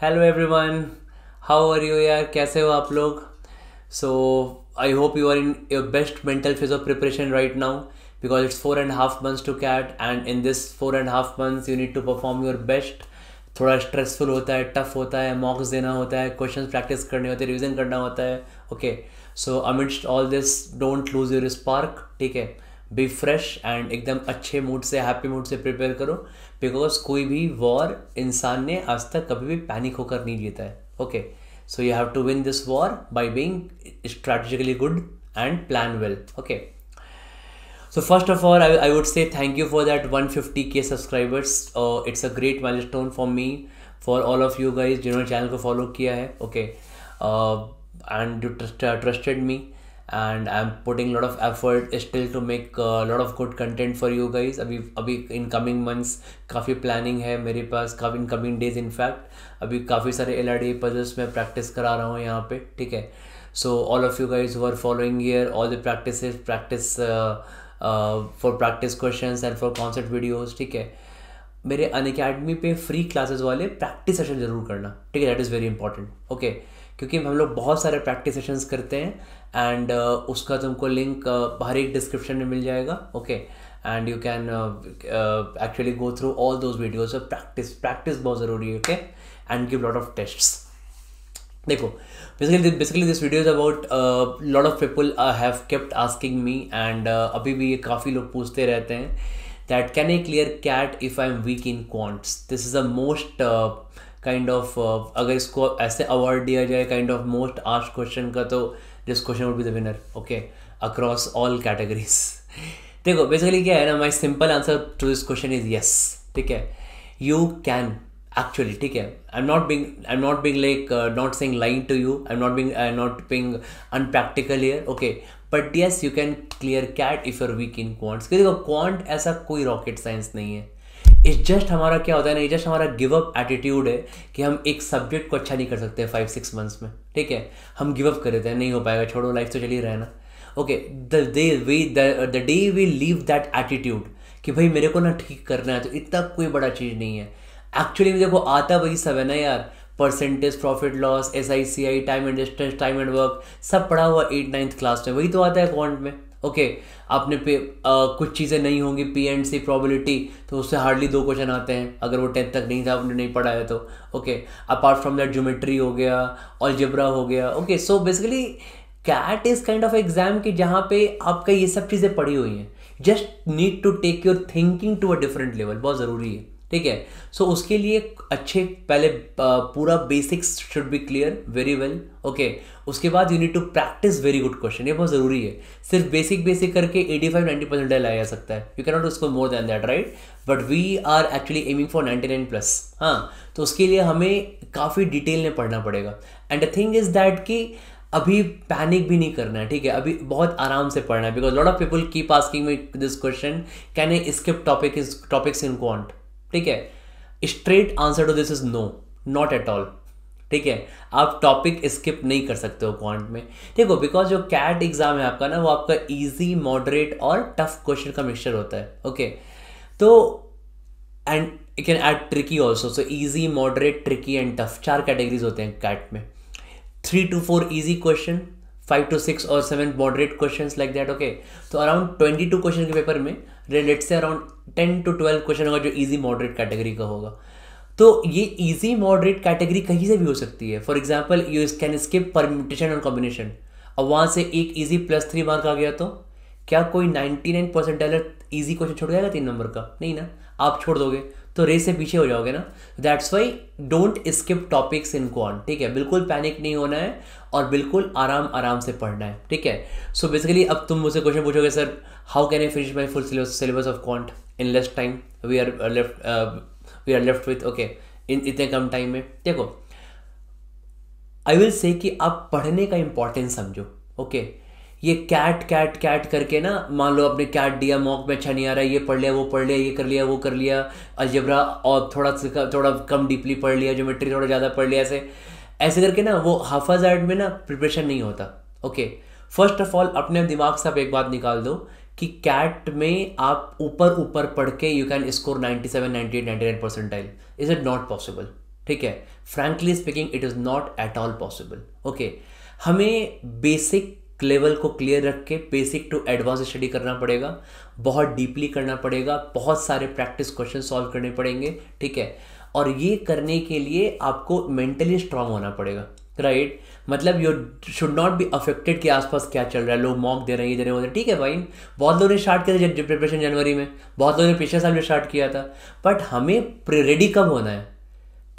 Hello everyone how are you यार कैसे हो आप लोग so I hope you are in your best mental phase of preparation right now because it's four and half months to CAT and in this four and half months you need to perform your best थोड़ा stressful होता है tough होता है मॉक्स देना होता है question practice करने होते हैं रिविजन करना होता है okay so amidst all this don't lose your spark ठीक है बी फ्रेश एंड एकदम अच्छे मूड से हैप्पी मूड से प्रिपेयर करो बिकॉज कोई भी वॉर इंसान ने आज तक कभी भी पैनिक होकर नहीं जीता है okay so you have to win this war by being strategically good and plan well okay so first of all I would say thank you for that one fifty K subscribers it's a great milestone for me for all of you guys जिन्होंने channel को follow किया है okay and you trusted me and I am putting lot of effort still to make lot of good content for you guys अभी अभी in coming months काफ़ी planning है मेरे पास काफ़ी इन कमिंग डेज इनफैक्ट अभी काफ़ी सारे एल आर डी पजल्स मैं प्रैक्टिस करा रहा हूँ यहाँ पे ठीक है so all of you guys who're following year all the practice practice for practice question and for concert videos ठीक है मेरे अन अकेडमी पे फ्री क्लासेज वाले प्रैक्टिस सेशन जरूर करना ठीक है that is very important okay okay. क्योंकि हम लोग बहुत सारे प्रैक्टिस सेशंस करते हैं एंड uh, उसका तुमको लिंक uh, हर एक डिस्क्रिप्शन में मिल जाएगा okay and you can actually go through all those videos practice practice बहुत ज़रूरी है okay and give lot of tests देखो basically basically this video is about lot of people I have kept asking me and अभी भी ये काफ़ी लोग पूछते रहते हैं that can I clear CAT if I am weak in quants this is most most uh, kind of uh, अगर इसको ऐसे अवार्ड दिया जाए kind of most asked question का तो this question would be the winner okay across all categories देखो बेसिकली क्या है ना my simple answer to this question is yes ठीक है यू कैन एक्चुअली ठीक है I am not being I am not being like not saying line to you I am not being I am not being unpractical here okay but yes you can clear CAT if you're weak in quants क्योंकि देखो quant ऐसा कोई rocket science नहीं है इस just हमारा क्या होता है ना जस्ट हमारा गिव अप एटीट्यूड है कि हम एक सब्जेक्ट को अच्छा नहीं कर सकते फाइव सिक्स मंथ्स में ठीक है हम गिव अप कर देते हैं नहीं हो पाएगा छोड़ो लाइफ तो चलिए रहा ना okay the day we the day we leave that attitude कि भाई मेरे को ना ठीक करना है तो इतना कोई बड़ा चीज़ नहीं है एक्चुअली मुझे को आता वही सब है ना यार percentage profit loss S I C I time and distance time and work सब पढ़ा हुआ एट नाइन्थ क्लास में वही तो आता है अकाउंट में ओके आपने पे आ, कुछ चीज़ें नहीं होंगी पी एंड सी प्रॉबिलिटी तो उससे हार्डली दो क्वेश्चन आते हैं अगर वो टेंथ तक नहीं था आपने नहीं पढ़ा है तो okay apart from that geometry हो गया ऑलजेब्रा हो गया okay so basically CAT is kind of exam कि जहाँ पे आपका ये सब चीज़ें पड़ी हुई हैं just need to take your thinking to a different level बहुत ज़रूरी है ठीक है सो उसके लिए अच्छे पहले पूरा basics should be clear very well okay उसके बाद you need to practice very good question ये बहुत ज़रूरी है सिर्फ बेसिक बेसिक करके एटी फाइव नाइन्टी परसेंट लाया जा सकता है यू कैन नॉट उसको more than that right but we are actually aiming for ninety nine plus हाँ तो उसके लिए हमें काफ़ी डिटेल में पढ़ना पड़ेगा and the thing is that कि अभी पैनिक भी नहीं करना है ठीक है अभी बहुत आराम से पढ़ना है because lot of people keep asking me this question can I skip topic is topics in quant ठीक है straight answer to this is no not at all ठीक है आप टॉपिक स्किप नहीं कर सकते हो पॉइंट में ठीक हो बिकॉज जो कैट एग्जाम है आपका ना वो आपका इजी मॉडरेट और टफ क्वेश्चन का मिक्सचर होता है ओके तो and you can add tricky also so easy moderate tricky and tough चार कैटेगरीज होते हैं कैट में three to four easy question five to six और seven moderate question like that okay तो अराउंड ट्वेंटी टू क्वेश्चन के paper में relate से around ten to twelve question होगा जो ईजी मॉडरेट कैटेगरी का होगा तो ये ईजी मॉडरेट कैटेगरी कहीं से भी हो सकती है for example you can skip permutation और कॉम्बिनेशन अब वहाँ से एक ईजी प्लस थ्री मार्क आ गया तो क्या कोई ninety nine percent easy question छोड़ जाएगा तीन नंबर का नहीं ना आप छोड़ दोगे तो रेस से पीछे हो जाओगे ना that's why don't skip topics in quant ठीक है बिल्कुल पैनिक नहीं होना है और बिल्कुल आराम आराम से पढ़ना है ठीक है सो so बेसिकली अब तुम मुझसे क्वेश्चन पूछोगे sir how can I finish my full syllabus of quant in less time we are left we are left with okay in इतने कम टाइम में देखो आई विल से कि आप पढ़ने का इंपॉर्टेंस समझो ओके okay? ये कैट कैट कैट करके ना मान लो आपने कैट दिया मॉक में अच्छा नहीं आ रहा ये पढ़ लिया वो पढ़ लिया ये कर लिया वो कर लिया अलजबरा और थोड़ा थोड़ा कम डीपली पढ़ लिया ज्योमेट्री थोड़ा ज़्यादा पढ़ लिया ऐसे ऐसे करके ना वो हाफाज एड में ना प्रिपरेशन नहीं होता ओके फर्स्ट ऑफ ऑल अपने दिमाग से आप एक बात निकाल दो कि कैट में आप ऊपर ऊपर पढ़ के you can score ninety seven ninety nine percent percentile is it not possible ठीक है frankly speaking it is not at all possible okay हमें बेसिक लेवल को क्लियर रख के बेसिक टू एडवांस स्टडी करना पड़ेगा बहुत डीपली करना पड़ेगा बहुत सारे प्रैक्टिस क्वेश्चन सॉल्व करने पड़ेंगे ठीक है और ये करने के लिए आपको मेंटली स्ट्रांग होना पड़ेगा राइट right? मतलब you should not be affected के आसपास क्या चल रहा है लोग मॉक दे रहे हैं ये दे रहे हैं ठीक है भाई बहुत लोगों ने स्टार्ट किया था प्रिपरेशन जनवरी में बहुत लोगों ने पिछले साल भी स्टार्ट किया था बट हमें रेडी कब होना है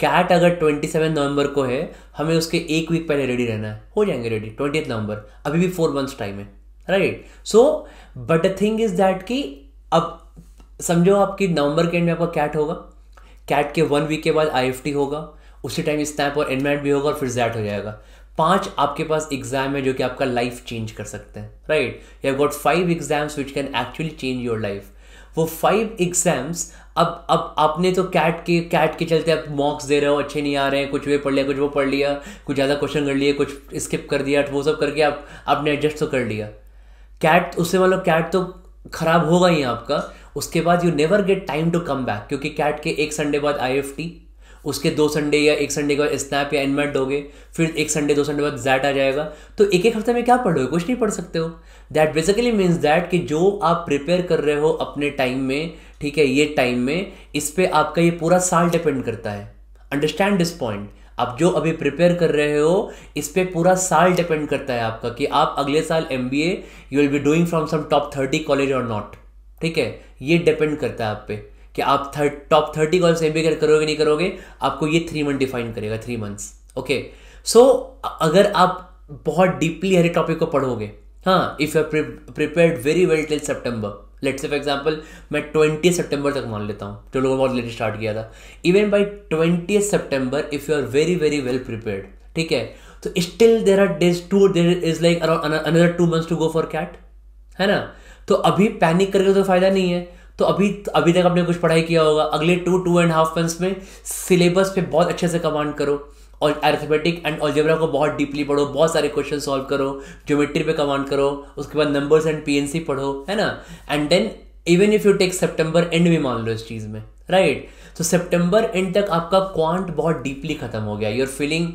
कैट अगर ट्वेंटी सेवन नवंबर को है हमें उसके एक वीक पहले रेडी रहना है हो जाएंगे रेडी ट्वेंटी नवंबर अभी भी फोर मंथ्स टाइम है right so but a thing is that कि अब समझो आपकी नवंबर के एंड में आपका कैट होगा कैट के वन वीक के बाद आई होगा उसी टाइम स्नैप और एनमेंट भी होगा और फिर जैट हो जाएगा पांच आपके पास एग्जाम है जो कि आपका लाइफ चेंज कर सकते हैं right you have got five exams which can actually change your life वो फाइव एग्जाम्स अब अब आपने तो कैट के कैट के चलते आप मॉक्स दे रहे हो अच्छे नहीं आ रहे हैं कुछ वे पढ़ लिया कुछ वो पढ़ लिया कुछ ज़्यादा क्वेश्चन कर लिए कुछ स्किप कर दिया तो वो सब करके आप आपने एडजस्ट तो कर लिया कैट उससे मतलब कैट तो खराब होगा ही आपका उसके बाद you never get time to come back क्योंकि कैट के एक संडे बाद आई एफ टी उसके दो संडे या एक संडे का स्नैप या इनमेट दोगे फिर एक संडे दो संडे बाद जैट आ जाएगा तो एक एक हफ्ते में क्या पढ़ोगे कुछ नहीं पढ़ सकते हो दैट बेसिकली मीन्स दैट कि जो आप प्रिपेयर कर रहे हो अपने टाइम में ठीक है ये टाइम में इस पर आपका ये पूरा साल डिपेंड करता है अंडरस्टैंड दिस पॉइंट आप जो अभी प्रिपेयर कर रहे हो इस पर पूरा साल डिपेंड करता है आपका कि आप अगले साल M B A you will be doing from some top thirty college और नॉट ठीक है ये डिपेंड करता है आप पे कि आप third top thirty calls M B करोगे नहीं करोगे आपको ये थ्री मंथ डिफाइन करेगा थ्री मंथ्स ओके सो अगर आप बहुत डीपली हर टॉपिक को पढ़ोगे हाँ if you prepare very well till September let's for example मैं ट्वेंटी सितंबर तक मान लेता हूँ जो लोगों ने बहुत लेट स्टार्ट किया था इवन बाई ट्वेंटी सितंबर if you are very very well prepared ठीक है तो still there are days to there is like around another two months to go for CAT है ना तो अभी पैनिक करके तो फायदा नहीं है तो अभी अभी तक आपने कुछ पढ़ाई किया होगा अगले two two and half months में सिलेबस पे बहुत अच्छे से कमांड करो और एरिथमेटिक एंड ऑलजेब्रा को बहुत डीपली पढ़ो बहुत सारे क्वेश्चन सॉल्व करो ज्योमेट्री पे कमांड करो उसके बाद नंबर्स एंड पीएनसी पढ़ो है ना and then even if you take September end भी मान लो इस चीज़ में राइट तो सेप्टेम्बर एंड तक आपका क्वांट बहुत डीपली खत्म हो गया you're feeling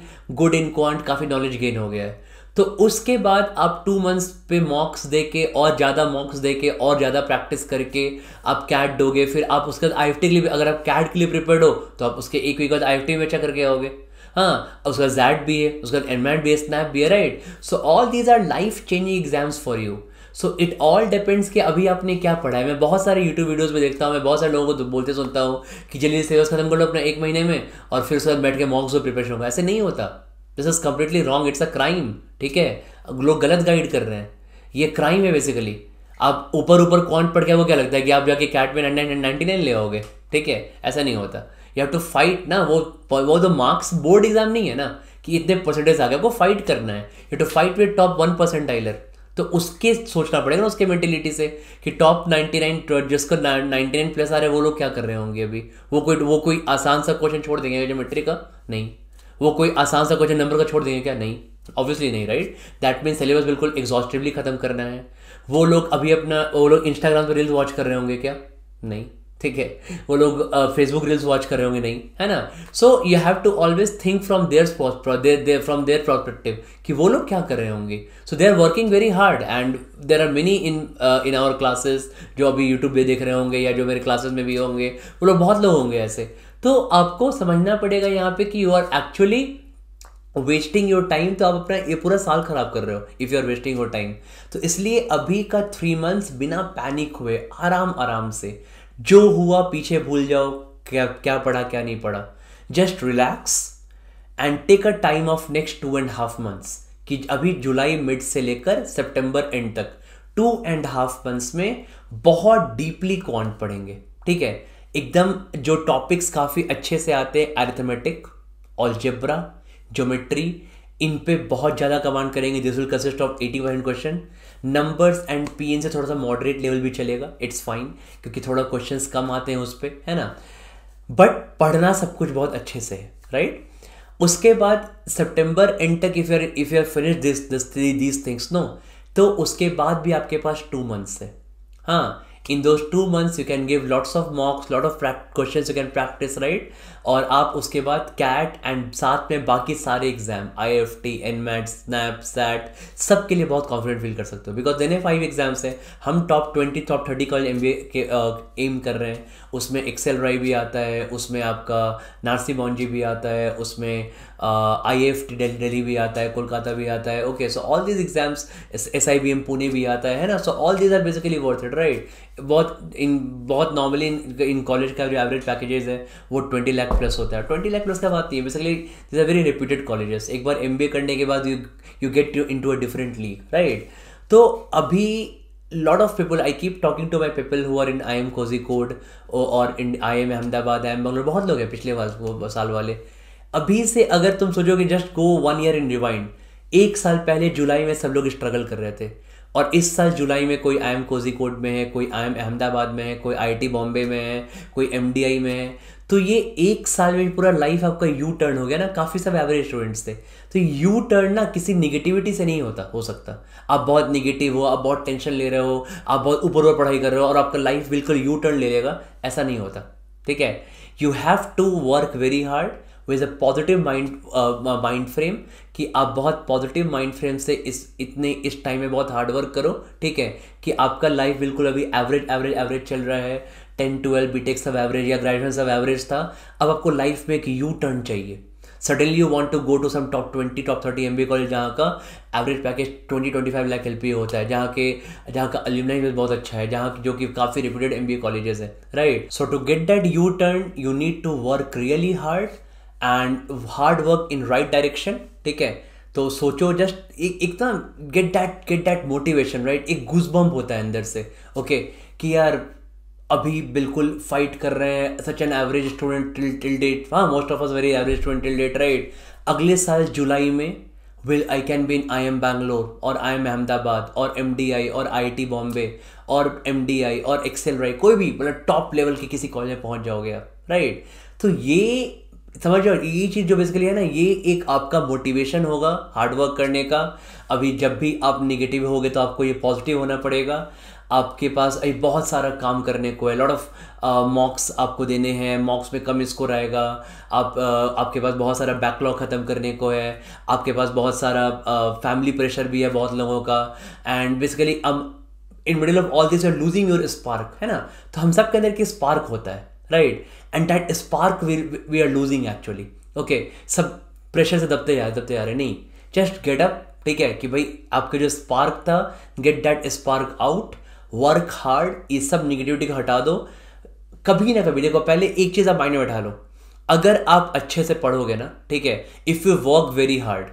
good in quant काफ़ी नॉलेज गेन हो गया है तो उसके बाद आप टू मंथ्स पे मॉक्स देके और ज़्यादा मॉक्स दे के और ज़्यादा प्रैक्टिस करके आप कैट दोगे फिर आप उसके बाद आई के लिए अगर आप कैट के लिए प्रिपेयर्ड हो तो आप उसके एक वीक बाद आई में चेक करके आओगे हाँ उसका जैट भी है उसका एनमेट भी है स्नैप भी है right so all these are life changing exams for you so it all depends कि अभी आपने क्या पढ़ा है मैं बहुत सारे यूट्यूब वीडियोस में देखता हूँ मैं बहुत सारे लोगों को बोलते सुनता हूँ कि जल्दी सिलेबस खत्म कर लो अपना एक महीने में और फिर उसके बाद बैठ के मॉक्स और प्रिपरेशन होगा ऐसे नहीं होता this is completely wrong it's a crime ठीक है लोग गलत गाइड कर रहे हैं ये क्राइम है बेसिकली आप ऊपर ऊपर कौन पड़ गया वो क्या लगता है कि आप जाके कैट में नाइन्टी नाइन ले आओगे ठीक है ऐसा नहीं होता यू हैव टू फाइट ना वो वो तो मार्क्स बोर्ड एग्जाम नहीं है ना कि इतने परसेंटेज आ गए आपको फाइट करना है you to fight with top one percentiler तो उसके सोचना पड़ेगा ना उसके मेंटेलिटी से कि टॉप नाइन्टी नाइन जिसको नाइन्टी नाइन प्लस आ रहे हैं वो लोग क्या कर रहे होंगे अभी वो कोई वो कोई आसान सा क्वेश्चन छोड़ देंगे जो मेट्रिक का नहीं वो कोई आसान सा क्वेश्चन नंबर का छोड़ देंगे क्या नहीं ऑब्वियसली नहीं राइट दैट मीन सिलेबस बिल्कुल एग्जॉस्टिवली खत्म करना है वो लोग अभी अपना वो लोग इंस्टाग्राम पर रील्स वॉच कर रहे होंगे क्या नहीं ठीक है वो लोग फेसबुक रील्स वॉच कर रहे होंगे नहीं है ना so you have to always think from there from there prospective कि वो लोग क्या कर रहे होंगे so they are working very hard and there are many in in our classes जो अभी यूट्यूब पे देख रहे होंगे या जो मेरे क्लासेस में भी होंगे वो लोग बहुत लोग होंगे ऐसे तो आपको समझना पड़ेगा यहाँ पे कि you are actually wasting your time तो आप अपना ये पूरा साल ख़राब कर रहे हो if you are wasting your time तो इसलिए अभी का थ्री मंथ्स बिना पैनिक हुए आराम आराम से जो हुआ पीछे भूल जाओ क्या क्या पढ़ा क्या नहीं पढ़ा just relax and take a time off next two and half months कि अभी जुलाई मिड से लेकर सेप्टेम्बर एंड तक टू एंड हाफ मंथ्स में बहुत डीपली कौन पढ़ेंगे ठीक है एकदम जो टॉपिक्स काफ़ी अच्छे से आते हैं एरिथमेटिक ऑलजेब्रा ज्योमेट्री इन पे बहुत ज़्यादा कमांड करेंगे this will consist of eighty percent question numbers and P से थोड़ा सा मॉडरेट लेवल भी चलेगा इट्स फाइन क्योंकि थोड़ा क्वेश्चन कम आते हैं उस पर है ना बट पढ़ना सब कुछ बहुत अच्छे से है राइट उसके बाद सितंबर एंड तक if you're if you're finish this this these things no तो उसके बाद भी आपके पास टू मंथ्स है हाँ in those two months you can give lots of mocks lot of question you can practice right और आप उसके बाद कैट एंड साथ में बाकी सारे exam I F T N MAT SNAP SAT सब के लिए बहुत कॉन्फिडेंट फील कर सकते हो बिकॉज देने फाइव एग्जाम्स हैं हम टॉप ट्वेंटी टॉप थर्टी का एम बी के एम कर रहे हैं उसमें एक्सेल राई भी आता है उसमें आपका नारसी बॉन्जी भी आता है उसमें आई एफ टी डेली भी आता है कोलकाता भी आता है okay so all these exams S I B M Pune भी आता है ना so all these are basically worth it right बहुत इन बहुत नॉर्मली इन इन कॉलेज का जो एवरेज पैकेजेस है वो ट्वेंटी लाख प्लस होता है ट्वेंटी लाख प्लस का बात नहीं है basically these are very reputed colleges एक बार एम बी ए करने के बाद you you get into a different league right तो अभी lot of people I keep talking to my people who are in I am cozy code or, or in i am ahmedabad i बहुत लोग हैं पिछले साल वाले अभी से अगर तुम सोचोगे just go one year in rewind एक साल पहले जुलाई में सब लोग स्ट्रगल कर रहे थे और इस साल जुलाई में कोई आई एम कोजिकोड में है कोई आई एम अहमदाबाद में है कोई आई टी बॉम्बे में है कोई एम डी आई में है तो ये एक साल में पूरा लाइफ आपका यू टर्न हो गया ना काफ़ी सब एवरेज स्टूडेंट्स थे तो यू टर्न ना किसी निगेटिविटी से नहीं होता हो सकता आप बहुत निगेटिव हो आप बहुत टेंशन ले रहे हो आप बहुत ऊपर ऊपर पढ़ाई कर रहे हो और आपका लाइफ बिल्कुल यू टर्न ले लेगा ऐसा नहीं होता ठीक है you have to work very hard with is a positive mind mind frame कि आप बहुत पॉजिटिव माइंड फ्रेम से इस इतने इस टाइम में बहुत हार्ड वर्क करो ठीक है कि आपका लाइफ बिल्कुल अभी एवरेज एवरेज एवरेज चल रहा है टेन ट्वेल्व बी सब एवरेज या ग्रेजुएशन सब एवरेज था अब आपको लाइफ में एक यू टर्न चाहिए suddenly you want to go to some top twenty top thirty M B college जहाँ का average package twenty twenty five lakh L P होता है जहाँ के जहाँ का अल्यूमिनाइज बहुत अच्छा है जहाँ जो कि काफ़ी रिप्यूटेड एम बी कॉलेजेस है right so to get that U turn you need to work really hard and hard work in right direction ठीक है तो सोचो जस्ट एक ना get that get that motivation right एक घुस होता है अंदर से ओके okay, कि यार अभी बिल्कुल फाइट कर रहे हैं such an average student till till date हाँ most of us very average student till date right अगले साल जुलाई में will I can be in I am Bangalore और आई एम अहमदाबाद और एम डी आई और आई टी बॉम्बे और एम डी आई और एक्सेल राइट कोई भी मतलब टॉप लेवल के किसी कॉलेज में पहुंच जाओगे आप राइट तो ये समझ जाओ ये चीज़ जो बेसिकली है ना ये एक आपका मोटिवेशन होगा हार्डवर्क करने का अभी जब भी आप निगेटिव होगे तो आपको ये पॉजिटिव होना पड़ेगा आपके पास अभी बहुत सारा काम करने को है लॉट ऑफ मॉक्स आपको देने हैं मॉक्स में कम स्कोर आएगा आप uh, आपके पास बहुत सारा बैकलॉग ख़त्म करने को है आपके पास बहुत सारा फैमिली uh, प्रेशर भी है बहुत लोगों का एंड बेसिकली अब in middle of all this are losing your spark है ना तो हम सब के अंदर की स्पार्क होता है right right? And that spark we are losing actually okay सब प्रेशर से दबते जा रहे दबते जा रहे नहीं जस्ट गेट अप ठीक है कि भाई आपका जो स्पार्क था get that spark out work hard ये सब निगेटिविटी को हटा दो कभी ना कभी देखो पहले एक चीज़ आप माइंड में बैठा लो अगर आप अच्छे से पढ़ोगे ना ठीक है if you work very hard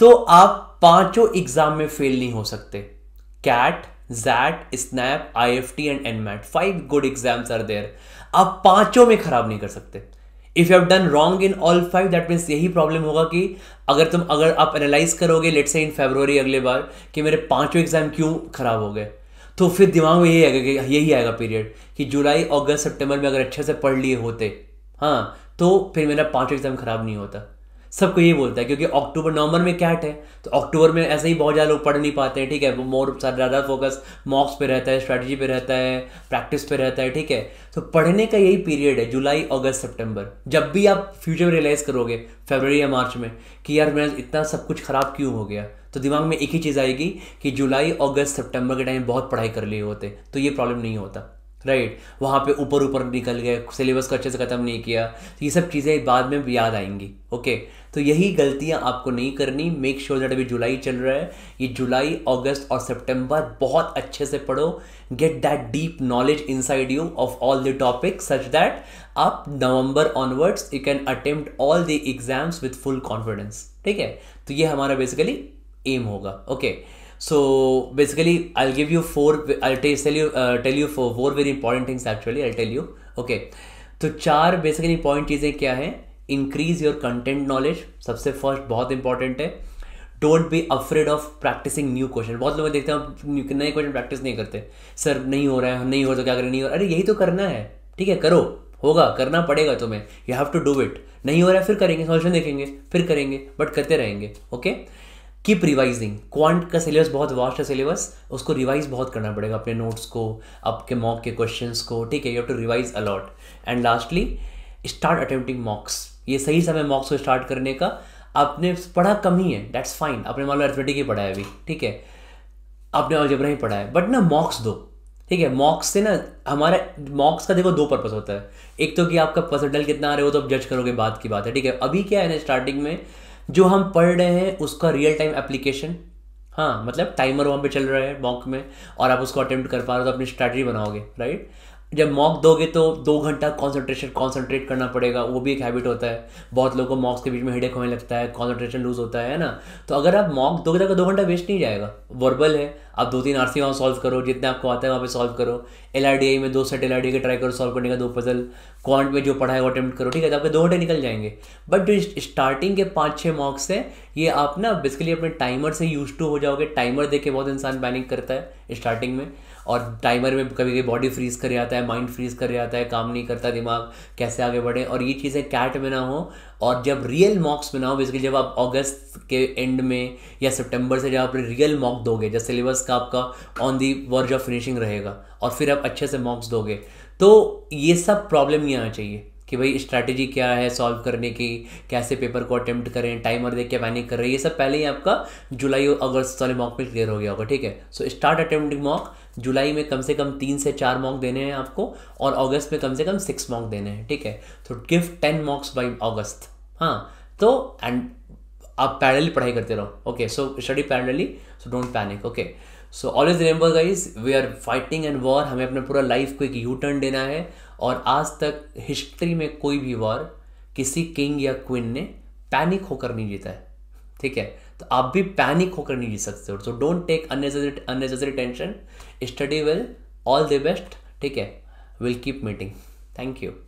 तो आप पांचों एग्जाम में फेल नहीं हो सकते CAT XAT SNAP I F T and NMAT five good exams are there आप पांचों में खराब नहीं कर सकते if you have done wrong in all five that means यही प्रॉब्लम होगा कि अगर तुम अगर आप एनालाइज करोगे लेट से इन फेबररी अगले बार कि मेरे पांचों एग्जाम क्यों खराब हो गए तो फिर दिमाग में यही आएगा कि यही आएगा पीरियड कि जुलाई अगस्त सितंबर में अगर अच्छे से पढ़ लिए होते हाँ तो फिर मेरा पांचों एग्जाम खराब नहीं होता सबको ये बोलता है क्योंकि अक्टूबर नवंबर में कैट है तो अक्टूबर में ऐसे ही बहुत ज़्यादा लोग पढ़ नहीं पाते हैं ठीक है वो मोर ज़्यादा फोकस मॉक्स पे रहता है स्ट्रैटेजी पे रहता है प्रैक्टिस पे रहता है ठीक है तो पढ़ने का यही पीरियड है जुलाई अगस्त सितंबर जब भी आप फ्यूचर में रियलाइज़ करोगे फेबररी या मार्च में कि यार मेरा इतना सब कुछ ख़राब क्यों हो गया तो दिमाग में एक ही चीज़ आएगी कि जुलाई अगस्त सितंबर के टाइम बहुत पढ़ाई कर लिए होते तो ये प्रॉब्लम नहीं होता राइट right. वहाँ पे ऊपर ऊपर निकल गए सिलेबस को अच्छे से ख़त्म नहीं किया तो ये सब चीज़ें बाद में याद आएंगी ओके okay. तो यही गलतियाँ आपको नहीं करनी मेक श्योर दैट अभी जुलाई चल रहा है ये जुलाई अगस्त और सितंबर बहुत अच्छे से पढ़ो get that deep knowledge inside you of all the topic such that आप November onwards you can attempt all the exams with full confidence ठीक है तो ये हमारा बेसिकली एम होगा okay okay. so basically i'll give you four i'll tell you uh, tell you for four very important things actually i'll tell you okay तो चार basically point चीज़ें क्या है इंक्रीज योर कंटेंट नॉलेज सबसे first बहुत important है don't be afraid of practicing new question बहुत लोग देखते हैं नए क्वेश्चन प्रैक्टिस नहीं करते सर नहीं हो रहा है नहीं हो तो क्या करें नहीं हो रहा अरे यही तो करना है ठीक है करो होगा करना पड़ेगा तुम्हें you have to do it नहीं हो रहा है फिर करेंगे सॉल्यूशन देखेंगे फिर करेंगे बट करते रहेंगे okay okay? Keep revising quant का सिलेबस बहुत वास्ट है सिलेबस उसको रिवाइज बहुत करना पड़ेगा अपने नोट्स को आपके मॉक के क्वेश्चन को ठीक है you have to revise a lot and lastly start attempting mocks ये सही समय मॉक्स को स्टार्ट करने का आपने पढ़ा कम ही है दैट्स फाइन आपने मान लो एथमेटिक ही पढ़ा है अभी ठीक है आपने अलजबरा ही पढ़ा है बट ना मॉक्स दो ठीक है मॉक्स से ना हमारा मॉक्स का देखो दो पर्पस होता है एक तो कि आपका पर्सनल कितना आ रहा है वो तो आप जज करोगे बात की बात है ठीक है अभी क्या है ना स्टार्टिंग में जो हम पढ़ रहे हैं उसका रियल टाइम एप्लीकेशन हाँ मतलब टाइमर वहाँ पे चल रहा है बॉक में और आप उसको अटेम्प्ट कर पा रहे हो तो अपनी स्ट्रैटेजी बनाओगे राइट जब मॉक दोगे तो दो घंटा कॉन्सेंट्रेशन कॉन्सेंट्रेट करना पड़ेगा वो भी एक हैबिट होता है बहुत लोगों को मॉक्स के बीच में हेडेक होने लगता है कॉन्सेंट्रेशन लूज होता है ना तो अगर आप मॉक दोगे तो दो घंटा वेस्ट नहीं जाएगा वर्बल है आप दो तीन आर सी वहाँ सॉल्व करो जितने आपको आता है वहाँ पे सॉल्व करो एल आर डी आई में दो सेट एल आर डी के ट्राई करो सॉल्व करने का दो पजल क्वांट में जो पढ़ा है वो अटैम्प्ट करो ठीक है तो आपके दो घंटे निकल जाएंगे बट जो स्टार्टिंग के पाँच छः मॉक्स है ये आप ना बेसिकली अपने टाइमर से यूज टू हो जाओगे टाइमर देख के बहुत इंसान पैनिक करता है स्टार्टिंग में और टाइमर में कभी कभी बॉडी फ्रीज कर जाता है माइंड फ्रीज कर जाता है काम नहीं करता दिमाग कैसे आगे बढ़े और ये चीज़ें कैट में ना हो और जब रियल मॉक्स में ना हो बेसिकली जब आप अगस्त के एंड में या सितंबर से जब आप रियल मॉक दोगे जब सिलेबस का आपका on the verge of finishing रहेगा और फिर आप अच्छे से मॉक्स दोगे तो ये सब प्रॉब्लम नहीं आना चाहिए कि भाई स्ट्रैटेजी क्या है सॉल्व करने की कैसे पेपर को अटेम्प्ट करें टाइमर देख के पैनिक कर रहे हैं ये सब पहले ही आपका जुलाई और अगस्त वाले मॉक में क्लियर हो गया होगा ठीक है सो स्टार्ट अटेम्प्टिंग मॉक जुलाई में कम से कम तीन से चार मॉक देने हैं आपको और अगस्त में कम से कम सिक्स मॉक देने हैं ठीक है तो गिव टेन मॉक्स बाई अगस्त हाँ तो एंड आप पैरली पढ़ाई करते रहो okay so study parallelly so don't panic okay so always remember guys we are fighting and war हमें अपने पूरा लाइफ को एक यू टर्न देना है और आज तक हिस्ट्री में कोई भी वॉर किसी किंग या क्वीन ने पैनिक होकर नहीं जीता है ठीक है तो आप भी पैनिक होकर नहीं जी सकते हो so don't take unnecessary tension study will all the best ठीक है will keep meeting thank you